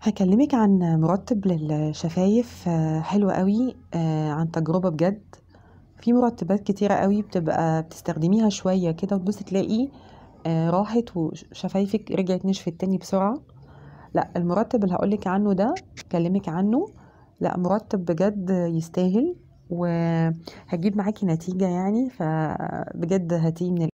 هكلمك عن مرتب للشفايف آه، حلو أوي آه، عن تجربة بجد، في مرتبات كتيرة أوي بتبقى بتستخدميها شوية كده وتبُصي تلاقي آه، راحت وشفايفك رجعت نشفت تاني بسرعة، لأ المرتب اللي هقولك عنه ده هكلمك عنه، لأ مرتب بجد يستاهل، وهتجيب معاكي نتيجة يعني، فبجد هاتيه من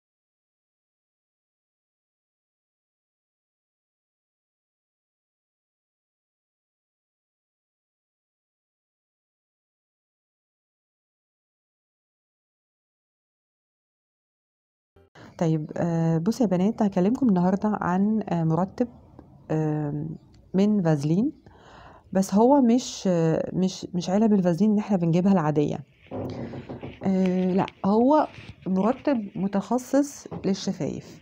طيب آه، بص يا بنات هكلمكم النهارده عن آه، مرتب من فازلين بس هو مش آه، مش مش علب الفازلين اللي احنا بنجيبها العاديه لا هو مرتب متخصص للشفايف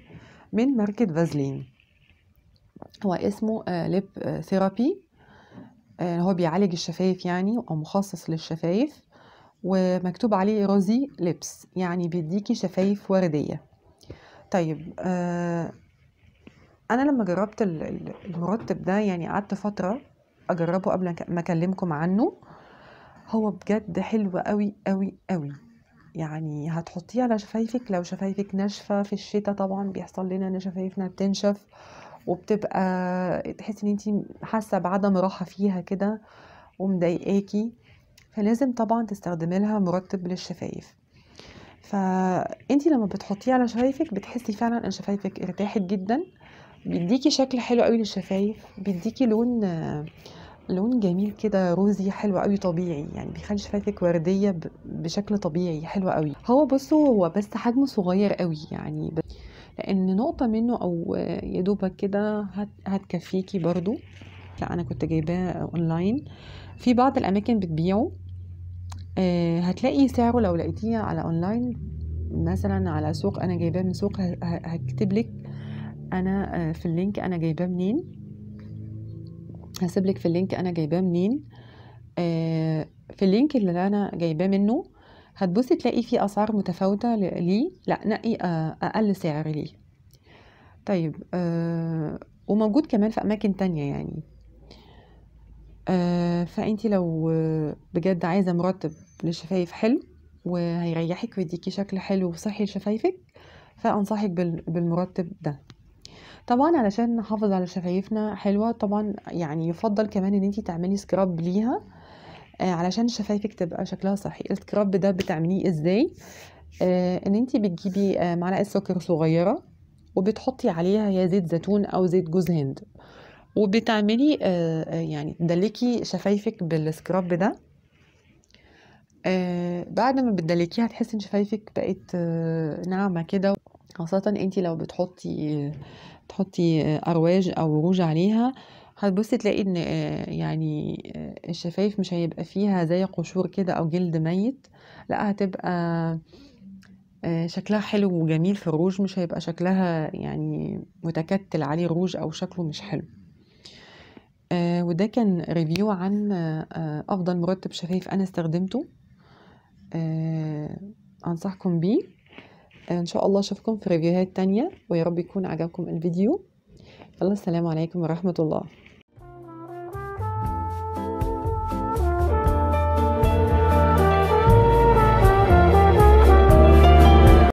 من ماركه فازلين هو اسمه ليب ثيرابي هو بيعالج الشفايف يعني او مخصص للشفايف ومكتوب عليه روزي لبس يعني بيديكي شفايف ورديه طيب آه انا لما جربت المرتب ده يعني قعدت فتره اجربه قبل ما اكلمكم عنه هو بجد حلو قوي قوي قوي يعني هتحطيه على شفايفك لو شفايفك ناشفه في الشتاء طبعا بيحصل لنا ان شفايفنا بتنشف وبتبقى تحسي ان انت حاسه بعدم راحه فيها كده ومضايقاكي فلازم طبعا تستخدمي لها مرطب للشفايف فانت لما بتحطيه على شفايفك بتحسي فعلا ان شفايفك ارتاحت جدا بيديكي شكل حلو قوي للشفايف بيديكي لون لون جميل كده روزي حلو قوي طبيعي يعني بيخلي شفايفك ورديه بشكل طبيعي حلو قوي هو بصوا هو بس حجمه صغير قوي يعني لان نقطه منه او يا دوبك كده هتكفيكي برضو لا انا كنت جايباه اونلاين في بعض الاماكن بتبيعه آه، هتلاقي سعره لو لقيتيه على اونلاين مثلا على سوق انا جايباه من سوق هكتب لك انا آه، في اللينك انا جايباه منين هسيب لك في اللينك انا جايباه منين آه، في اللينك اللي انا جايباه منه هتبصي تلاقي فيه اسعار متفاوته ليه لا نقي اقل سعر ليه طيب وموجود كمان في اماكن تانية يعني آه، فانت لو بجد عايزه مرطب للشفايف حلو وهيريحك ويديكي شكل حلو وصحي لشفايفك فانصحك بالمرطب ده طبعا علشان نحافظ على شفايفنا حلوه طبعا يعني يفضل كمان ان انت تعملي سكراب ليها آه، علشان شفايفك تبقى شكلها صحي السكراب ده بتعمليه ازاي آه، ان انت بتجيبي معلقه سكر صغيره وبتحطي عليها يا زيت زيتون او زيت جوز هند وبتعملي آه، آه، يعني تدلكي شفايفك بالسكراب ده آه، بعد ما بتدلكيها هتحسي ان شفايفك بقت ناعمه كده خاصة انت لو بتحطي تحطي ارواج او روج عليها هتبصي تلاقي ان يعني الشفايف مش هيبقى فيها زي قشور كده او جلد ميت لا هتبقى شكلها حلو وجميل في الروج مش هيبقى شكلها يعني متكتل عليه روج او شكله مش حلو آه، وده كان ريفيو عن آه، أفضل مرطب شفايف أنا استخدمته آه أنصحكم بيه آه، إن شاء الله أشوفكم في ريفيوهات تانية ويا رب يكون عجبكم الفيديو يلا السلام عليكم ورحمة الله